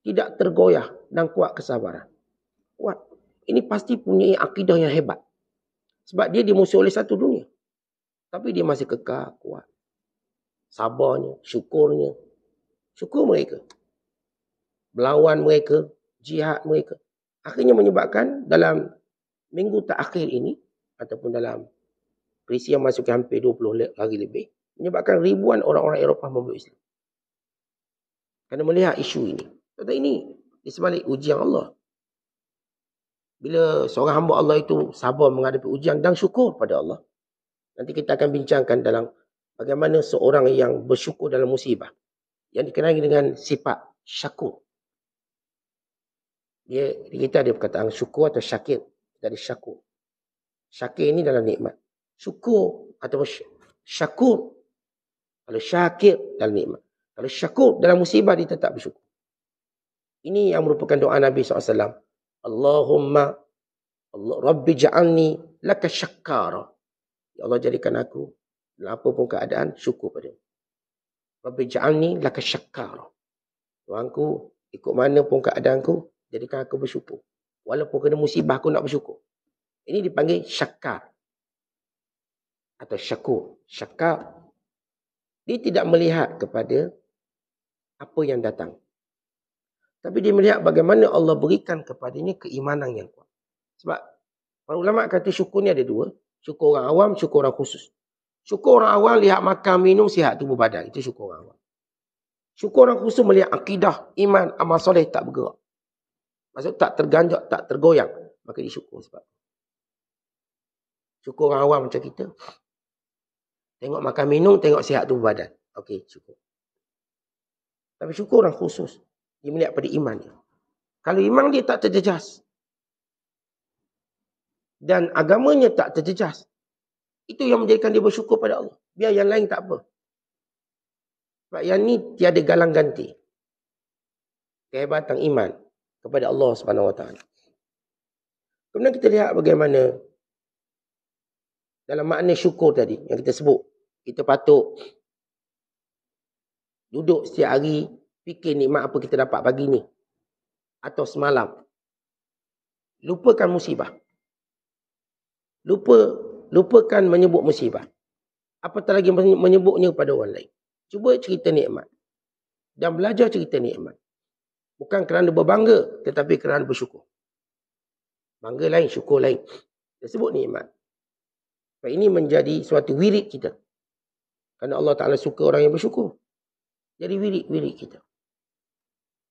Tidak tergoyah dan kuat kesabaran. Kuat. Ini pasti punya akidah yang hebat. Sebab dia dimusuhi oleh satu dunia. Tapi dia masih kekal, kuat. Sabarnya, syukurnya. Syukur mereka. Melawan mereka, jihad mereka. Akhirnya menyebabkan dalam minggu terakhir ini ataupun dalam perisi yang masuk hampir 20 hari lebih menyebabkan ribuan orang-orang Eropah memeluk Islam. Kerana melihat isu ini. Tentang ini di sebalik ujian Allah. Bila seorang hamba Allah itu sabar menghadapi ujian dan syukur pada Allah. Nanti kita akan bincangkan dalam bagaimana seorang yang bersyukur dalam musibah. Yang dikenali dengan sifat syakur dia kita ada perkataan syukur atau syakir dari syakur syakir ini dalam nikmat syukur atau syakur kalau syakir dalam nikmat kalau syakur dalam musibah dia tetap bersyukur ini yang merupakan doa Nabi SAW Allahumma Allah, Rabbi ja'alni laka syakara Ya Allah jadikan aku dalam apa pun keadaan syukur pada Rabbi ja'alni laka syakara Tuhanku ikut mana pun keadaanku Jadikan aku bersyukur. Walaupun kena musibah, aku nak bersyukur. Ini dipanggil syakar. Atau syakur. Syakar. Dia tidak melihat kepada apa yang datang. Tapi dia melihat bagaimana Allah berikan kepada ini keimanan yang kuat. Sebab para ulama kata syukur ni ada dua. Syukur orang awam, syukur orang khusus. Syukur orang awam lihat makan, minum, sihat tubuh badan. Itu syukur orang awam. Syukur orang khusus melihat akidah, iman, amal soleh tak bergerak. Maksud tak terganjak, tak tergoyang. Maka dia syukur sebab. Syukur orang awam macam kita. Tengok makan minum, tengok sihat tubuh badan. Okey, syukur. Tapi syukur orang lah khusus. Dia melihat pada iman dia. Kalau iman dia tak terjejas. Dan agamanya tak terjejas. Itu yang menjadikan dia bersyukur pada Allah. Biar yang lain tak apa. Sebab yang ni tiada galang ganti. Kehebatan iman kepada Allah Subhanahu Wa Taala. Kemudian kita lihat bagaimana dalam makna syukur tadi yang kita sebut, kita patut duduk setiap hari fikir nikmat apa kita dapat pagi ni atau semalam. Lupakan musibah. Lupa lupakan menyebut musibah. Apatah lagi menyebutnya pada orang lain. Cuba cerita nikmat. Dan belajar cerita nikmat. Bukan kerana berbangga, tetapi kerana bersyukur. Bangga lain, syukur lain. Dia sebut nikmat. Sebab ini menjadi suatu wirik kita. Kerana Allah Ta'ala suka orang yang bersyukur. Jadi wirik-wirik kita.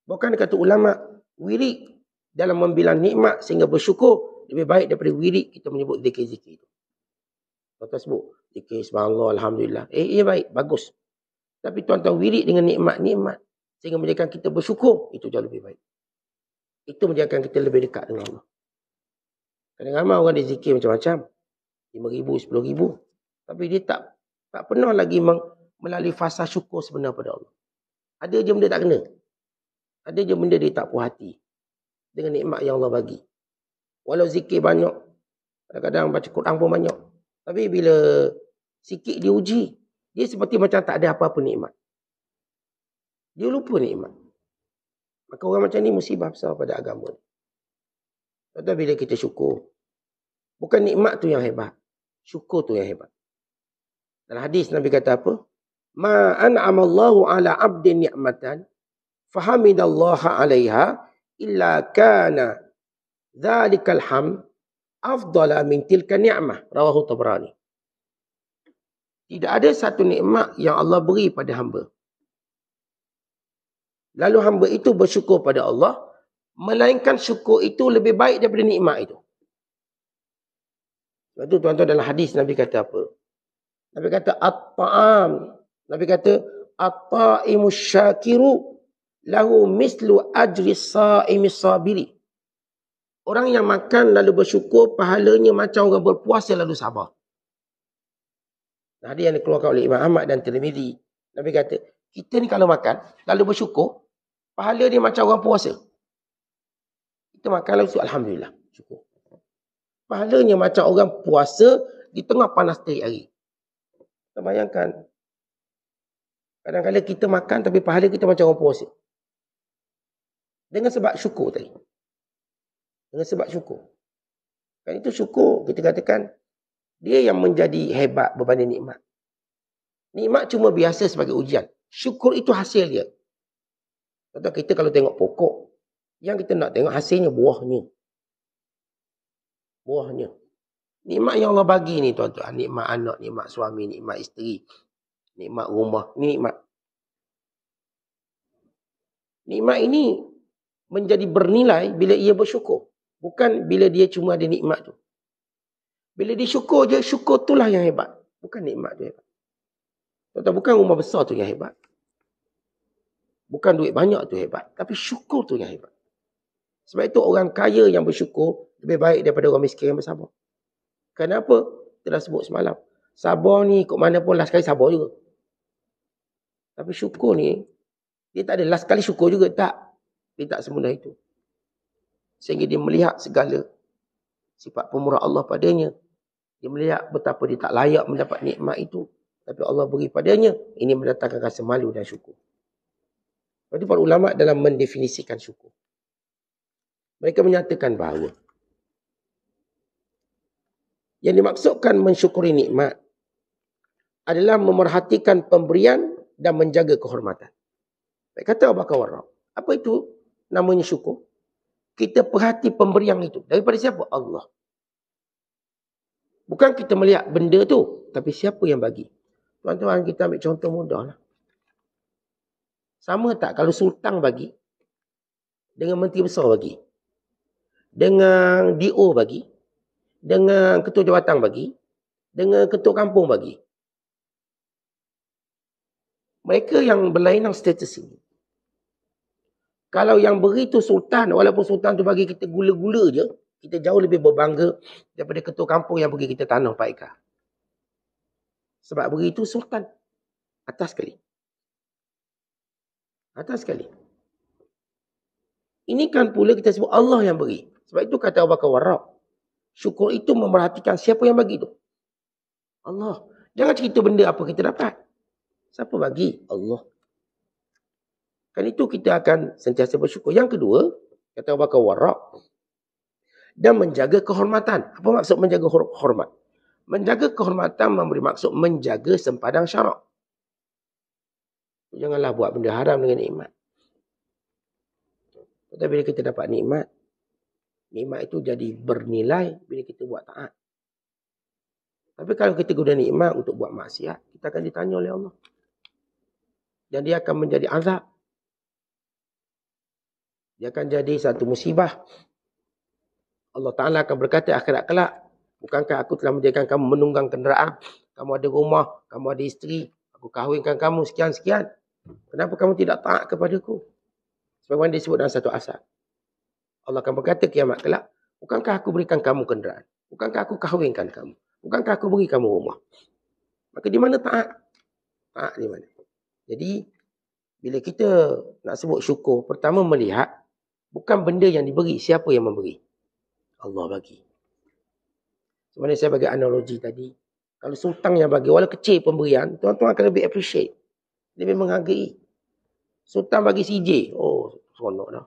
Bukan kata ulama, wirik dalam membilang nikmat sehingga bersyukur lebih baik daripada wirik kita menyebut zikir-zikir itu. Kata sebut, zikir sebab Allah, Alhamdulillah. Eh, ia baik, bagus. Tapi tuan-tuan wirik dengan nikmat-nikmat sehingga menjadikan kita bersyukur itu jauh lebih baik itu menjadikan kita lebih dekat dengan Allah kadang ramai orang dia zikir macam-macam 5000 ribu, tapi dia tak tak pernah lagi melalui fasa syukur sebenar pada Allah ada je benda tak kena ada je benda dia tak puas hati dengan nikmat yang Allah bagi walau zikir banyak kadang-kadang baca Quran pun banyak tapi bila sikit diuji dia seperti macam tak ada apa-apa nikmat dia lupa nikmat. Maka orang macam ni musibah besar pada agama. Tetapi bila kita syukur. Bukan nikmat tu yang hebat. Syukur tu yang hebat. Dalam hadis Nabi kata apa? Ma an'amallahu ala abdin ni'matan fahamidallaha alaiha illa kana dhalikal ham afdala min tilka ni'mah. Rawahu Tabrani. Tidak ada satu nikmat yang Allah beri pada hamba. Lalu hamba itu bersyukur pada Allah. Melainkan syukur itu lebih baik daripada nikmat itu. Sebab itu tuan-tuan dalam hadis Nabi kata apa? Nabi kata at-ta'am. Nabi kata at-ta'imu syakiru lahu mislu ajri sa'imi sabiri. Orang yang makan lalu bersyukur pahalanya macam orang berpuasa lalu sabar. Hadis yang dikeluarkan oleh Imam Ahmad dan Tirmizi. Nabi kata, kita ni kalau makan, lalu bersyukur, pahala dia macam orang puasa. Kita makan lalu Alhamdulillah. Syukur. Pahalanya macam orang puasa di tengah panas terik hari. Kita bayangkan. Kadang-kadang kita makan tapi pahala kita macam orang puasa. Dengan sebab syukur tadi. Dengan sebab syukur. Kan itu syukur kita katakan dia yang menjadi hebat berbanding nikmat. Nikmat cuma biasa sebagai ujian. Syukur itu hasil dia. Contoh kita kalau tengok pokok, yang kita nak tengok hasilnya buah ni, Buahnya. Nikmat yang Allah bagi ni tuan-tuan. Nikmat anak, nikmat suami, nikmat isteri. Nikmat rumah, nikmat. Nikmat ini menjadi bernilai bila ia bersyukur. Bukan bila dia cuma ada nikmat tu. Bila dia syukur je, syukur itulah yang hebat. Bukan nikmat tu hebat. Tuan-tuan, bukan rumah besar tu yang hebat. Bukan duit banyak tu hebat. Tapi syukur tu yang hebat. Sebab itu orang kaya yang bersyukur lebih baik daripada orang miskin yang bersabar. Kenapa? Telah sebut semalam. Sabar ni ikut mana pun last sekali sabar juga. Tapi syukur ni, dia tak ada last sekali syukur juga. Tak. Dia tak semudah itu. Sehingga dia melihat segala sifat pemurah Allah padanya. Dia melihat betapa dia tak layak mendapat nikmat itu. Tapi Allah beri padanya. Ini mendatangkan rasa malu dan syukur. Berarti para ulama dalam mendefinisikan syukur. Mereka menyatakan bahawa yang dimaksudkan mensyukuri nikmat adalah memerhatikan pemberian dan menjaga kehormatan. Baik kata Abu Bakar Warraq, apa itu namanya syukur? Kita perhati pemberian itu daripada siapa? Allah. Bukan kita melihat benda tu, tapi siapa yang bagi? Tuan-tuan kita ambil contoh mudah lah. Sama tak kalau sultan bagi dengan menteri besar bagi dengan DO bagi dengan ketua jawatan bagi dengan ketua kampung bagi mereka yang berlainan status ini kalau yang beri tu sultan walaupun sultan tu bagi kita gula-gula je kita jauh lebih berbangga daripada ketua kampung yang bagi kita tanah Pak Ika sebab begitu sultan. Atas sekali. Atas sekali. Ini kan pula kita sebut Allah yang beri. Sebab itu kata Abu Bakar Warab. Syukur itu memerhatikan siapa yang bagi itu. Allah. Jangan cerita benda apa kita dapat. Siapa bagi? Allah. Kan itu kita akan sentiasa bersyukur. Yang kedua, kata Abu Bakar Warab. Dan menjaga kehormatan. Apa maksud menjaga hormat? Menjaga kehormatan memberi maksud menjaga sempadan syarak. Janganlah buat benda haram dengan nikmat. Tetapi bila kita dapat nikmat, nikmat itu jadi bernilai bila kita buat taat. Tapi kalau kita guna nikmat untuk buat maksiat, kita akan ditanya oleh Allah. Dan dia akan menjadi azab. Dia akan jadi satu musibah. Allah Ta'ala akan berkata akhirat kelak, Bukankah aku telah menjadikan kamu menunggang kenderaan? Kamu ada rumah, kamu ada isteri. Aku kahwinkan kamu sekian-sekian. Kenapa kamu tidak taat kepada aku? Sebagaimana disebut dalam satu asal. Allah akan berkata kiamat kelak. Bukankah aku berikan kamu kenderaan? Bukankah aku kahwinkan kamu? Bukankah aku beri kamu rumah? Maka di mana taat? Taat di mana? Jadi, bila kita nak sebut syukur, pertama melihat, bukan benda yang diberi, siapa yang memberi? Allah bagi. Sebenarnya saya bagi analogi tadi. Kalau sultan yang bagi, walau kecil pemberian, tuan-tuan akan lebih appreciate. Lebih menghargai. Sultan bagi CJ. Oh, seronok dah.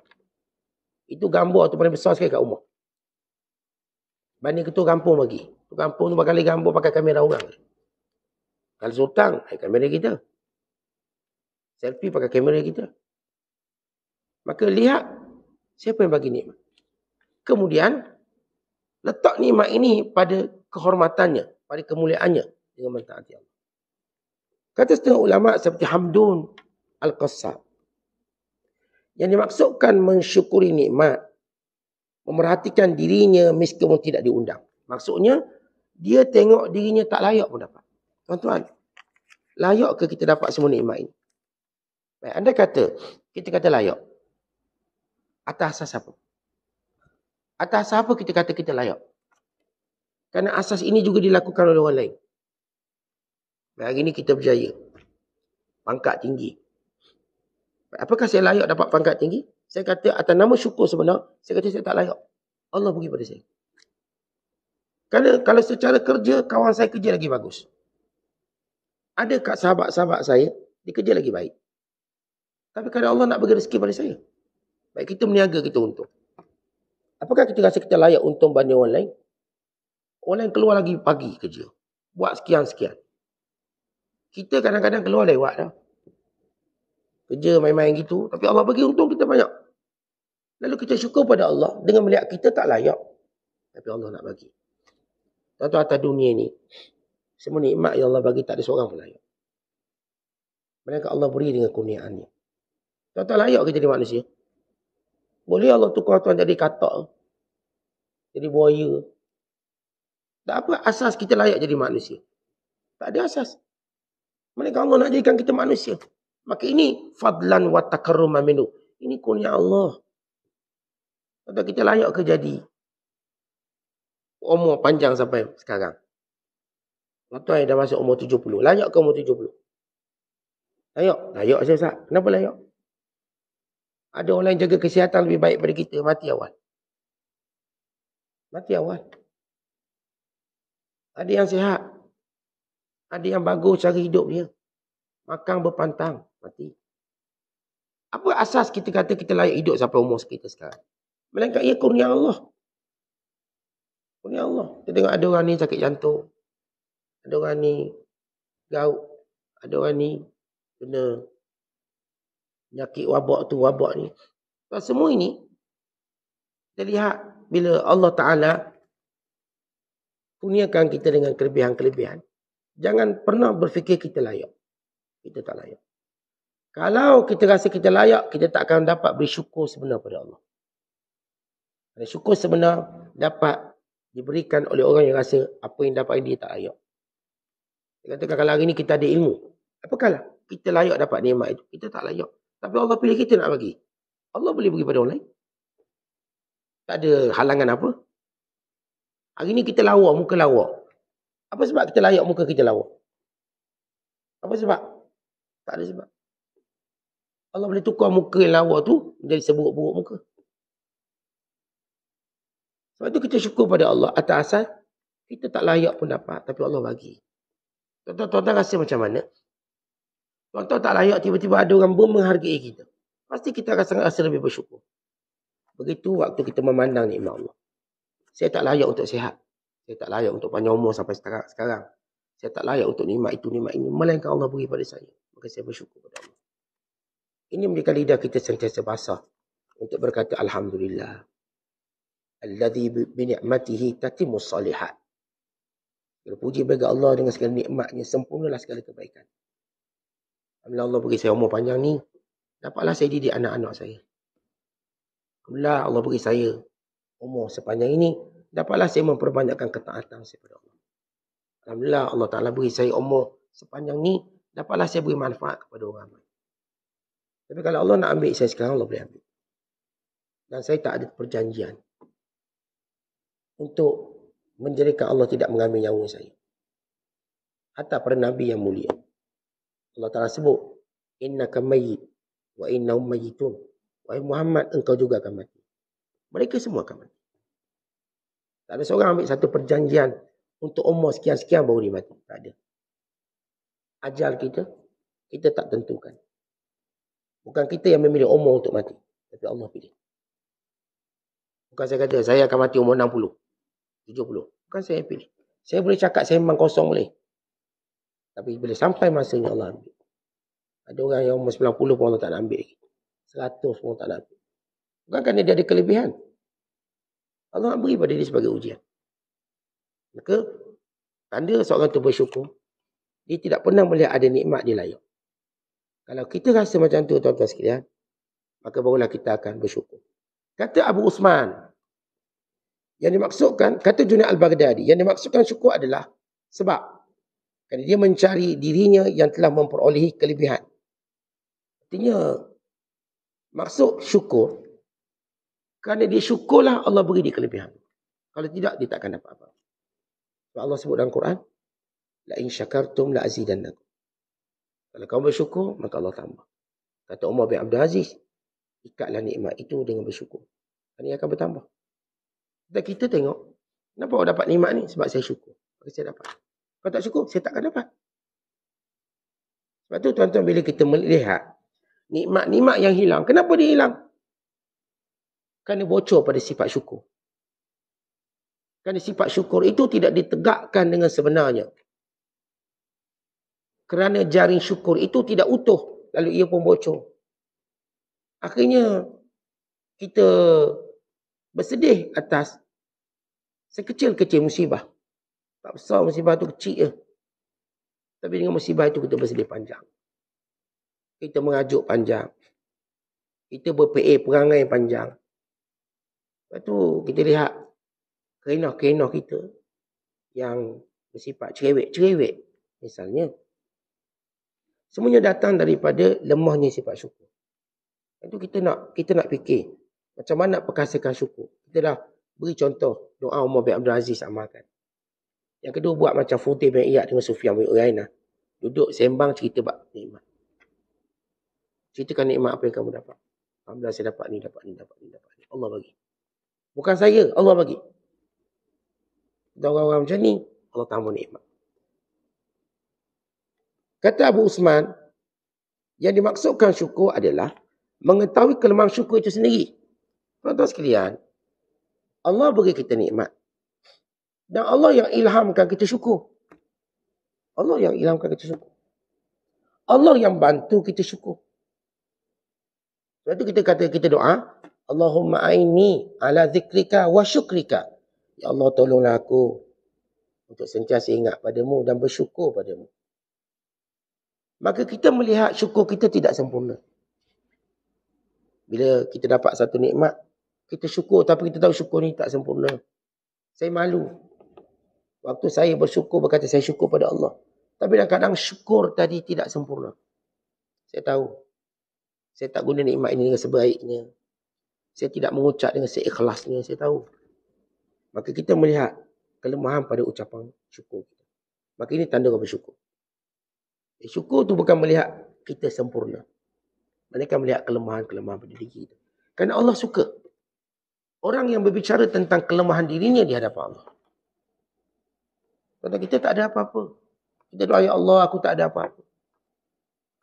Itu gambar tu paling besar sekali kat rumah. Banding ketua kampung bagi. Ketua kampung tu bakal gambar pakai kamera orang. Kalau sultan, pakai eh, kamera kita. Selfie pakai kamera kita. Maka lihat siapa yang bagi ni. Kemudian, letak nikmat ini pada kehormatannya, pada kemuliaannya dengan mentaati Allah. Kata setengah ulama seperti Hamdun Al-Qassab. Yang dimaksudkan mensyukuri nikmat, memerhatikan dirinya meskipun tidak diundang. Maksudnya, dia tengok dirinya tak layak pun dapat. Tuan-tuan, layak ke kita dapat semua nikmat ini? Baik, anda kata, kita kata layak. Atas asas apa? Atas apa kita kata kita layak? Karena asas ini juga dilakukan oleh orang lain. Hari ini kita berjaya. Pangkat tinggi. Apakah saya layak dapat pangkat tinggi? Saya kata atas nama syukur sebenar, saya kata saya tak layak. Allah bagi pada saya. Karena kalau secara kerja, kawan saya kerja lagi bagus. Ada kat sahabat-sahabat saya, dia kerja lagi baik. Tapi kadang Allah nak bagi rezeki pada saya. Baik kita meniaga, kita untung. Apakah kita rasa kita layak untung banding orang lain? Orang lain keluar lagi pagi kerja. Buat sekian-sekian. Kita kadang-kadang keluar lewat dah. Kerja main-main gitu. Tapi Allah bagi untung kita banyak. Lalu kita syukur pada Allah dengan melihat kita tak layak. Tapi Allah nak bagi. Tentu atas dunia ni. Semua nikmat yang Allah bagi tak ada seorang pun layak. Mereka Allah beri dengan kurniaannya. Tentu tak layak kita di manusia. Boleh Allah tukar tuan jadi katak. Jadi buaya. Tak apa asas kita layak jadi manusia. Tak ada asas. Mereka Allah nak jadikan kita manusia. Maka ini fadlan wa takarruma minu. Ini kurnia Allah. Atau kita layak ke jadi. Umur panjang sampai sekarang. Tuan yang dah masuk umur 70. Layak ke umur 70? Layak. Layak saya, Ustaz. Kenapa layak? Ada orang lain jaga kesihatan lebih baik daripada kita. Mati awal. Mati awal. Ada yang sihat. Ada yang bagus cara hidup dia. Makan berpantang. Mati. Apa asas kita kata kita layak hidup sampai umur kita sekarang? Melainkan ia kurnia Allah. Kurnia Allah. Kita tengok ada orang ni sakit jantung. Ada orang ni gaut. Ada orang ni kena penyakit wabak tu wabak ni so, semua ini kita lihat bila Allah Ta'ala kuniakan kita dengan kelebihan-kelebihan jangan pernah berfikir kita layak kita tak layak kalau kita rasa kita layak kita tak akan dapat bersyukur sebenar pada Allah dan syukur sebenar dapat diberikan oleh orang yang rasa apa yang dapat dia tak layak dia katakan kalau hari ni kita ada ilmu apakah lah kita layak dapat nikmat itu kita tak layak tapi Allah pilih kita nak bagi. Allah boleh bagi pada orang lain. Tak ada halangan apa. Hari ni kita lawa, muka lawa. Apa sebab kita layak muka kita lawa? Apa sebab? Tak ada sebab. Allah boleh tukar muka yang lawa tu menjadi seburuk-buruk muka. Sebab tu kita syukur pada Allah atas asal kita tak layak pun dapat tapi Allah bagi. Tuan-tuan rasa macam mana? Contoh tak layak tiba-tiba ada orang pun menghargai kita. Pasti kita akan sangat rasa lebih bersyukur. Begitu waktu kita memandang ni Allah. Saya tak layak untuk sihat. Saya tak layak untuk panjang umur sampai sekarang. Saya tak layak untuk nikmat itu, nikmat ini. Melainkan Allah beri pada saya. Maka saya bersyukur kepada Allah. Ini menjadikan lidah kita sentiasa basah. Untuk berkata Alhamdulillah. Alladhi bini'matihi tatimu salihat. Berpuji bagi Allah dengan segala nikmatnya. Sempurnalah segala kebaikan. Bila Allah beri saya umur panjang ni, dapatlah saya didik anak-anak saya. Bila Allah beri saya umur sepanjang ini, dapatlah saya memperbanyakkan ketaatan saya kepada Allah. Alhamdulillah Allah Ta'ala beri saya umur sepanjang ni, dapatlah saya beri manfaat kepada orang lain. Tapi kalau Allah nak ambil saya sekarang, Allah boleh ambil. Dan saya tak ada perjanjian untuk menjadikan Allah tidak mengambil nyawa saya. Atau para Nabi yang mulia. Allah Ta'ala sebut inna mayyit wa innahum mayyitun wahai Muhammad engkau juga akan mati mereka semua akan mati tak ada seorang ambil satu perjanjian untuk umur sekian-sekian baru dia mati tak ada ajal kita kita tak tentukan bukan kita yang memilih umur untuk mati tapi Allah pilih bukan saya kata saya akan mati umur 60 70 bukan saya pilih saya boleh cakap saya memang kosong boleh tapi bila sampai masanya Allah ambil. Ada orang yang umur 90 pun Allah tak nak ambil. 100 pun tak nak ambil. Bukan kerana dia ada kelebihan. Allah nak beri pada dia sebagai ujian. Maka, tanda seorang tu bersyukur, dia tidak pernah melihat ada nikmat dia layak. Kalau kita rasa macam tu, tuan-tuan sekalian, maka barulah kita akan bersyukur. Kata Abu Usman, yang dimaksudkan, kata Junaid Al-Baghdadi, yang dimaksudkan syukur adalah sebab kerana dia mencari dirinya yang telah memperolehi kelebihan. Artinya, maksud syukur, kerana dia syukurlah Allah beri dia kelebihan. Kalau tidak, dia takkan dapat apa-apa. Sebab Allah sebut dalam Quran, la La'in syakartum la'azidannakum. Kalau kamu bersyukur, maka Allah tambah. Kata Umar bin Abdul Aziz, ikatlah nikmat itu dengan bersyukur. Dan akan bertambah. Dan kita tengok, kenapa orang dapat nikmat ni? Sebab saya syukur. Maka saya dapat. Kalau tak cukup, saya takkan dapat. Sebab tu tuan-tuan bila kita melihat nikmat-nikmat yang hilang, kenapa dia hilang? Kerana bocor pada sifat syukur. Kerana sifat syukur itu tidak ditegakkan dengan sebenarnya. Kerana jaring syukur itu tidak utuh, lalu ia pun bocor. Akhirnya, kita bersedih atas sekecil-kecil musibah. Tak besar musibah tu kecil je. Tapi dengan musibah itu kita bersedih panjang. Kita mengajuk panjang. Kita berpeh perangai panjang. Lepas tu kita lihat kerenah-kerenah kita yang bersifat cerewet-cerewet misalnya. Semuanya datang daripada lemahnya sifat syukur. Lepas tu kita nak kita nak fikir macam mana nak perkasakan syukur. Kita dah beri contoh doa Umar bin Abdul Aziz amalkan. Yang kedua buat macam Futih bin Iyad dengan Sufyan bin Uyainah. Duduk sembang cerita bab nikmat. Ceritakan nikmat apa yang kamu dapat. Alhamdulillah saya dapat ni, dapat ni, dapat ni, dapat ni. Allah bagi. Bukan saya, Allah bagi. Dan orang-orang macam ni, Allah tamu nikmat. Kata Abu Usman, yang dimaksudkan syukur adalah mengetahui kelemahan syukur itu sendiri. Tuan-tuan sekalian, Allah beri kita nikmat. Dan Allah yang ilhamkan kita syukur. Allah yang ilhamkan kita syukur. Allah yang bantu kita syukur. Sebab tu kita kata kita doa. Allahumma aini ala zikrika wa syukrika. Ya Allah tolonglah aku untuk sentiasa ingat padamu dan bersyukur padamu. Maka kita melihat syukur kita tidak sempurna. Bila kita dapat satu nikmat, kita syukur tapi kita tahu syukur ni tak sempurna. Saya malu Waktu saya bersyukur berkata saya syukur pada Allah. Tapi kadang-kadang syukur tadi tidak sempurna. Saya tahu. Saya tak guna nikmat ini dengan sebaiknya. Saya tidak mengucap dengan seikhlasnya. Saya tahu. Maka kita melihat kelemahan pada ucapan syukur. Maka ini tanda kau bersyukur. Eh, syukur tu bukan melihat kita sempurna. Mereka melihat kelemahan-kelemahan pada diri kita. Kerana Allah suka. Orang yang berbicara tentang kelemahan dirinya di hadapan Allah. Kata kita tak ada apa-apa. Kita doa, Ya Allah, aku tak ada apa-apa.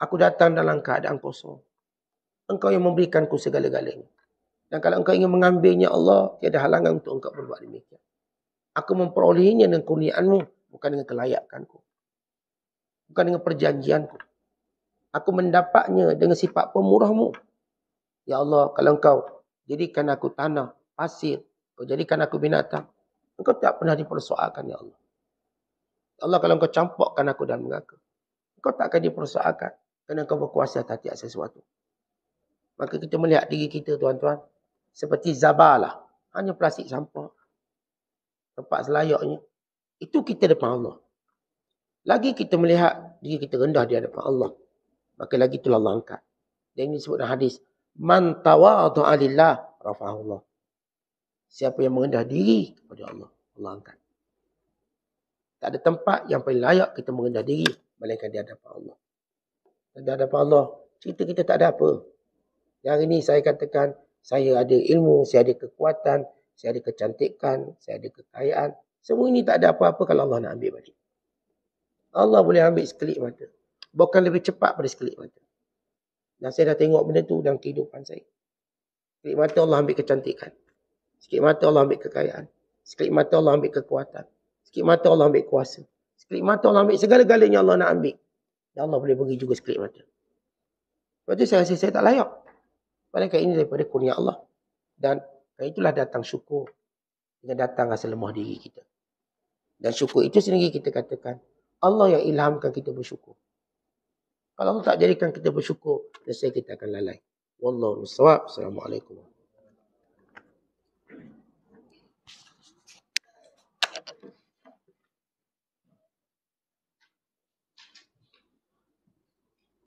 Aku datang dalam keadaan kosong. Engkau yang memberikanku segala-galanya. Dan kalau engkau ingin mengambilnya ya Allah, tiada halangan untuk engkau berbuat demikian. Aku memperolehnya dengan kurniaanmu, bukan dengan kelayakanku. Bukan dengan perjanjianku. Aku mendapatnya dengan sifat pemurahmu. Ya Allah, kalau engkau jadikan aku tanah, pasir, kau jadikan aku binatang, engkau tak pernah dipersoalkan, Ya Allah. Allah kalau engkau campurkan aku dalam mengaku, Kau tak akan dipersoalkan. Kerana kau berkuasa atas tiap sesuatu. Maka kita melihat diri kita tuan-tuan. Seperti lah Hanya plastik sampah. Tempat selayaknya. Itu kita depan Allah. Lagi kita melihat diri kita rendah di hadapan Allah. Maka lagi itulah Allah angkat. Dan ini sebut dalam hadis. Man tawadu'alillah rafa'ullah. Siapa yang merendah diri kepada Allah. Allah angkat. Tak ada tempat yang paling layak kita merendah diri. Melainkan di hadapan Allah. Di hadapan Allah, cerita kita tak ada apa. Yang ini saya katakan, saya ada ilmu, saya ada kekuatan, saya ada kecantikan, saya ada kekayaan. Semua ini tak ada apa-apa kalau Allah nak ambil balik. Allah boleh ambil sekelip mata. Bukan lebih cepat pada sekelip mata. Dan saya dah tengok benda tu dalam kehidupan saya. Sekelip mata Allah ambil kecantikan. Sekelip mata Allah ambil kekayaan. Sekelip mata Allah ambil kekuatan. Sekelip mata Allah ambil kuasa. Sekelip mata Allah ambil segala-galanya Allah nak ambil. Dan ya Allah boleh bagi juga sekelip mata. Sebab tu saya rasa saya tak layak. Padahal ini daripada kurnia Allah. Dan itulah datang syukur. Dengan datang rasa lemah diri kita. Dan syukur itu sendiri kita katakan. Allah yang ilhamkan kita bersyukur. Kalau Allah tak jadikan kita bersyukur, selesai kita akan lalai. Wallahu alaikum warahmatullahi